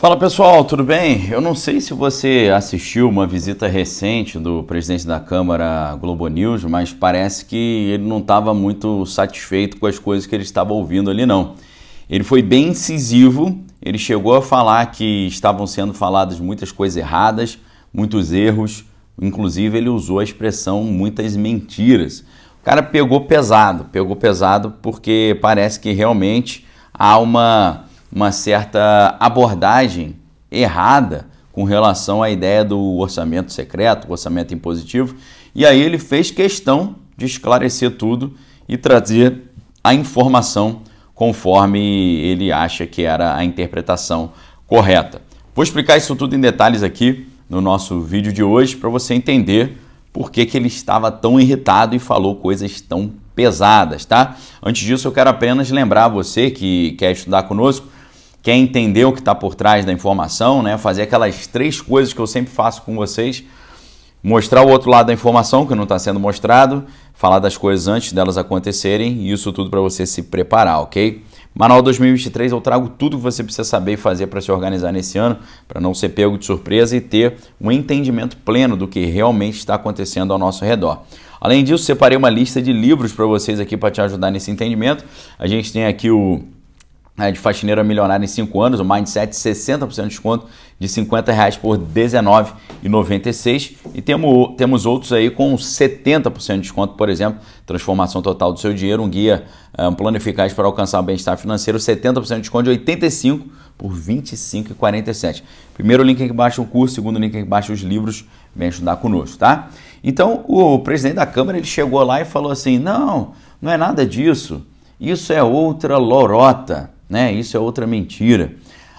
Fala pessoal, tudo bem? Eu não sei se você assistiu uma visita recente do presidente da Câmara Globo News, mas parece que ele não estava muito satisfeito com as coisas que ele estava ouvindo ali, não. Ele foi bem incisivo, ele chegou a falar que estavam sendo faladas muitas coisas erradas, muitos erros, inclusive ele usou a expressão muitas mentiras. O cara pegou pesado, pegou pesado porque parece que realmente há uma uma certa abordagem errada com relação à ideia do orçamento secreto, orçamento impositivo, e aí ele fez questão de esclarecer tudo e trazer a informação conforme ele acha que era a interpretação correta. Vou explicar isso tudo em detalhes aqui no nosso vídeo de hoje para você entender por que, que ele estava tão irritado e falou coisas tão pesadas, tá? Antes disso, eu quero apenas lembrar você que quer estudar conosco quer entender o que está por trás da informação, né? fazer aquelas três coisas que eu sempre faço com vocês: mostrar o outro lado da informação que não está sendo mostrado, falar das coisas antes delas acontecerem e isso tudo para você se preparar, ok? Manual 2023 eu trago tudo que você precisa saber e fazer para se organizar nesse ano, para não ser pego de surpresa e ter um entendimento pleno do que realmente está acontecendo ao nosso redor. Além disso, separei uma lista de livros para vocês aqui para te ajudar nesse entendimento. A gente tem aqui o né, de faxineira milionária em 5 anos, o Mindset 60% de desconto de 50 reais por R$19,96. E temos, temos outros aí com 70% de desconto, por exemplo, transformação total do seu dinheiro, um guia, eh, um plano eficaz para alcançar o bem-estar financeiro, 70% de desconto de 85 por R$25,47. Primeiro link aqui embaixo o curso, segundo link aqui embaixo os livros, vem estudar conosco, tá? Então o presidente da Câmara ele chegou lá e falou assim: não, não é nada disso, isso é outra lorota né? Isso é outra mentira.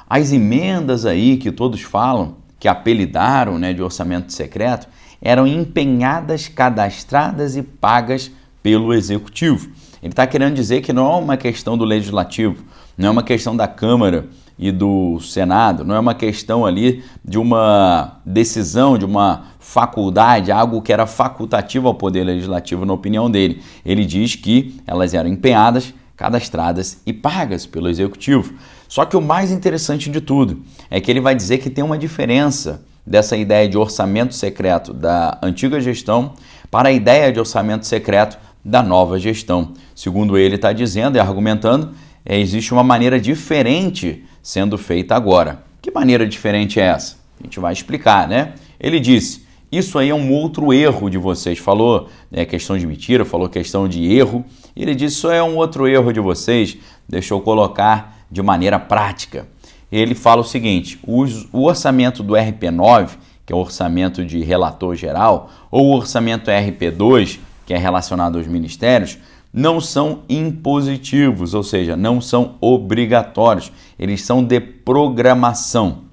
As emendas aí que todos falam, que apelidaram né, de orçamento secreto, eram empenhadas, cadastradas e pagas pelo executivo. Ele está querendo dizer que não é uma questão do legislativo, não é uma questão da Câmara e do Senado, não é uma questão ali de uma decisão, de uma faculdade, algo que era facultativo ao Poder Legislativo, na opinião dele. Ele diz que elas eram empenhadas, cadastradas e pagas pelo executivo. Só que o mais interessante de tudo é que ele vai dizer que tem uma diferença dessa ideia de orçamento secreto da antiga gestão para a ideia de orçamento secreto da nova gestão. Segundo ele está dizendo e argumentando, é, existe uma maneira diferente sendo feita agora. Que maneira diferente é essa? A gente vai explicar, né? Ele disse: isso aí é um outro erro de vocês. Falou né, questão de mentira, falou questão de erro. Ele disse: Isso é um outro erro de vocês. Deixa eu colocar de maneira prática. Ele fala o seguinte: o, o orçamento do RP9, que é o orçamento de relator geral, ou o orçamento RP2, que é relacionado aos ministérios, não são impositivos, ou seja, não são obrigatórios, eles são de programação.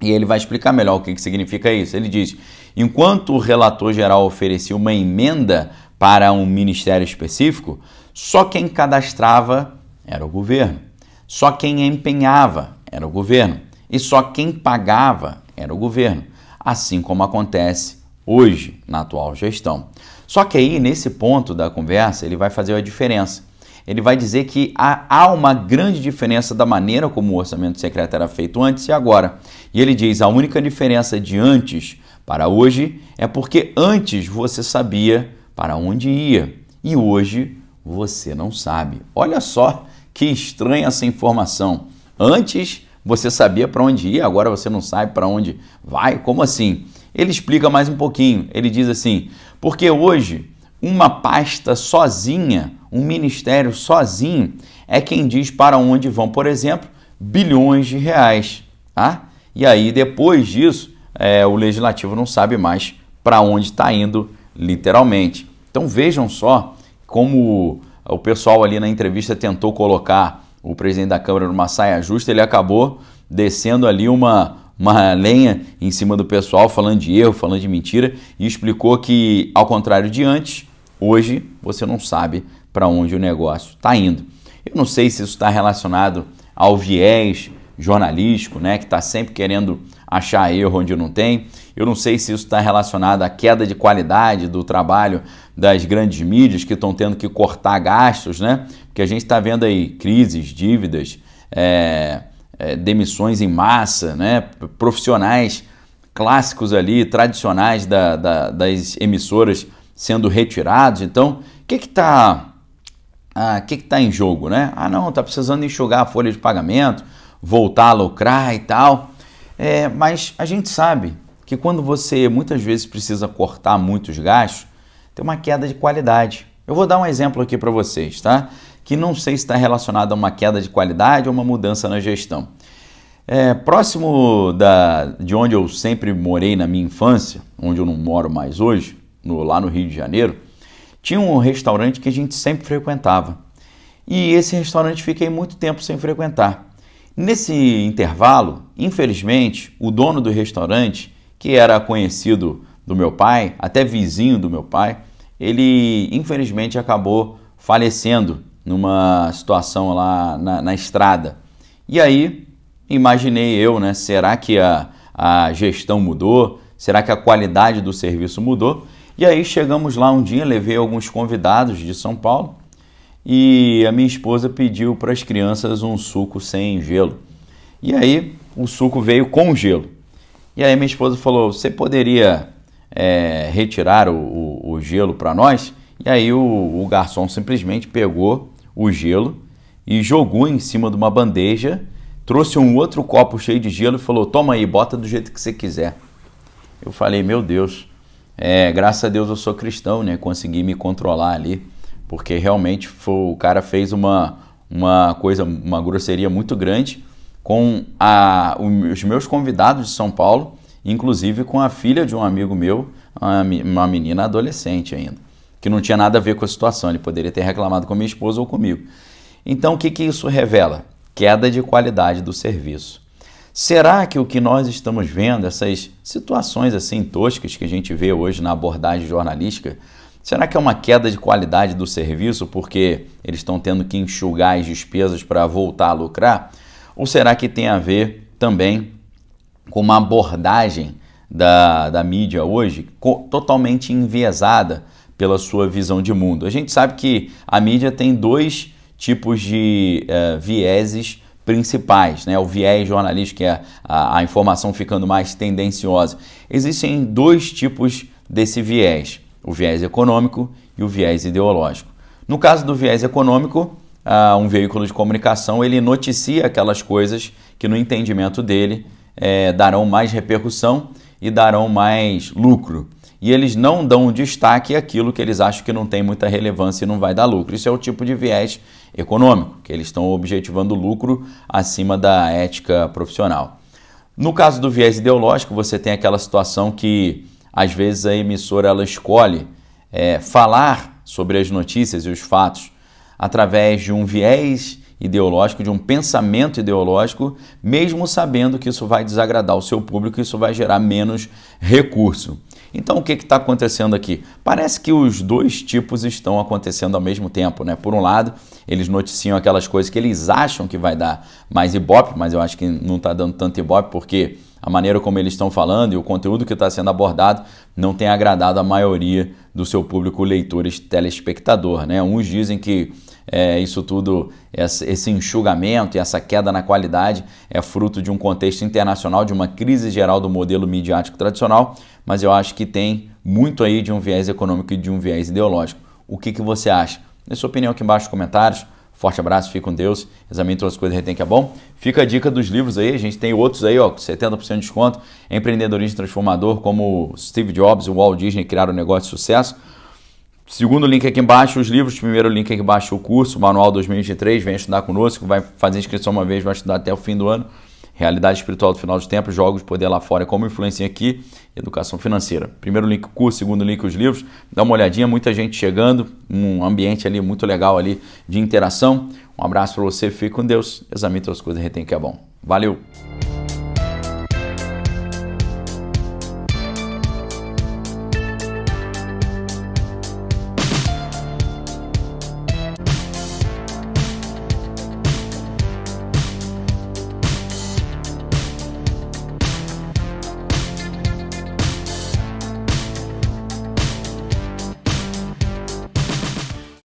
E ele vai explicar melhor o que significa isso. Ele diz: Enquanto o relator geral oferecia uma emenda para um ministério específico, só quem cadastrava era o governo, só quem empenhava era o governo e só quem pagava era o governo, assim como acontece hoje na atual gestão. Só que aí, nesse ponto da conversa, ele vai fazer a diferença. Ele vai dizer que há uma grande diferença da maneira como o orçamento secreto era feito antes e agora. E ele diz: a única diferença de antes para hoje é porque antes você sabia para onde ia e hoje você não sabe. Olha só que estranha essa informação. Antes você sabia para onde ia, agora você não sabe para onde vai. Como assim? Ele explica mais um pouquinho. Ele diz assim: porque hoje uma pasta sozinha, um ministério sozinho, é quem diz para onde vão, por exemplo, bilhões de reais. Tá? E aí, depois disso, é, o legislativo não sabe mais para onde está indo, literalmente. Então vejam só como o pessoal ali na entrevista tentou colocar o presidente da Câmara numa saia justa, ele acabou descendo ali uma, uma lenha em cima do pessoal, falando de erro, falando de mentira, e explicou que, ao contrário de antes, hoje você não sabe para onde o negócio está indo. Eu não sei se isso está relacionado ao viés jornalístico, né, que está sempre querendo achar erro onde não tem. Eu não sei se isso está relacionado à queda de qualidade do trabalho das grandes mídias que estão tendo que cortar gastos, né? Porque a gente está vendo aí crises, dívidas, é, é, demissões em massa, né? Profissionais clássicos ali, tradicionais da, da, das emissoras sendo retirados. Então, o que está que tá, ah, que que tá em jogo, né? Ah, não, tá precisando enxugar a folha de pagamento voltar a lucrar e tal. É, mas a gente sabe que quando você muitas vezes precisa cortar muitos gastos, tem uma queda de qualidade. Eu vou dar um exemplo aqui para vocês, tá? Que não sei se está relacionado a uma queda de qualidade ou uma mudança na gestão. É, próximo da, de onde eu sempre morei na minha infância, onde eu não moro mais hoje, no, lá no Rio de Janeiro, tinha um restaurante que a gente sempre frequentava. E esse restaurante fiquei muito tempo sem frequentar. Nesse intervalo, infelizmente, o dono do restaurante, que era conhecido do meu pai, até vizinho do meu pai, ele infelizmente acabou falecendo numa situação lá na, na estrada. E aí imaginei eu, né? Será que a, a gestão mudou? Será que a qualidade do serviço mudou? E aí chegamos lá um dia, levei alguns convidados de São Paulo e a minha esposa pediu para as crianças um suco sem gelo. E aí o suco veio com gelo. E aí minha esposa falou: Você poderia é, retirar o, o, o gelo para nós? E aí o, o, garçom simplesmente pegou o gelo e jogou em cima de uma bandeja, trouxe um outro copo cheio de gelo e falou: Toma aí, bota do jeito que você quiser. Eu falei: Meu Deus, é, graças a Deus eu sou cristão, né? Consegui me controlar ali porque realmente foi, o cara fez uma, uma coisa, uma grosseria muito grande com a, os meus convidados de São Paulo, inclusive com a filha de um amigo meu, uma menina adolescente ainda, que não tinha nada a ver com a situação, ele poderia ter reclamado com a minha esposa ou comigo. Então o que, que isso revela? Queda de qualidade do serviço. Será que o que nós estamos vendo, essas situações assim toscas que a gente vê hoje na abordagem jornalística, Será que é uma queda de qualidade do serviço porque eles estão tendo que enxugar as despesas para voltar a lucrar? Ou será que tem a ver também com uma abordagem da, da mídia hoje totalmente enviesada pela sua visão de mundo? A gente sabe que a mídia tem dois tipos de uh, vieses principais, né? o viés jornalístico, que é a, a informação ficando mais tendenciosa. Existem dois tipos desse viés o viés econômico e o viés ideológico. No caso do viés econômico, um veículo de comunicação ele noticia aquelas coisas que, no entendimento dele, é, darão mais repercussão e darão mais lucro. E eles não dão destaque àquilo que eles acham que não tem muita relevância e não vai dar lucro. Isso é o tipo de viés econômico, que eles estão objetivando lucro acima da ética profissional. No caso do viés ideológico, você tem aquela situação que às vezes a emissora ela escolhe é, falar sobre as notícias e os fatos através de um viés ideológico, de um pensamento ideológico, mesmo sabendo que isso vai desagradar o seu público, isso vai gerar menos recurso. Então, o que está acontecendo aqui? Parece que os dois tipos estão acontecendo ao mesmo tempo, né? Por um lado, eles noticiam aquelas coisas que eles acham que vai dar mais ibope, mas eu acho que não está dando tanto ibope porque a maneira como eles estão falando e o conteúdo que está sendo abordado não tem agradado a maioria do seu público leitor e telespectador. Né? Uns dizem que é, isso tudo, esse enxugamento e essa queda na qualidade é fruto de um contexto internacional, de uma crise geral do modelo midiático tradicional, mas eu acho que tem muito aí de um viés econômico e de um viés ideológico. O que, que você acha? Dê sua opinião aqui embaixo nos comentários. Forte abraço, fique com Deus. Examine todas as coisas, retém que é bom. Fica a dica dos livros aí, a gente tem outros aí, ó, com 70% de desconto. Empreendedorismo transformador, como Steve Jobs e Walt Disney criaram um negócio de sucesso. Segundo link aqui embaixo, os livros. Primeiro link aqui embaixo, o curso, Manual 2023. Vem estudar conosco, vai fazer inscrição uma vez, vai estudar até o fim do ano. Realidade espiritual do final de tempo, jogos de poder lá fora, como influencia aqui, educação financeira. Primeiro link o curso, segundo link os livros. Dá uma olhadinha, muita gente chegando, um ambiente ali muito legal ali de interação. Um abraço para você, fique com Deus, examine as coisas e retém que é bom. Valeu!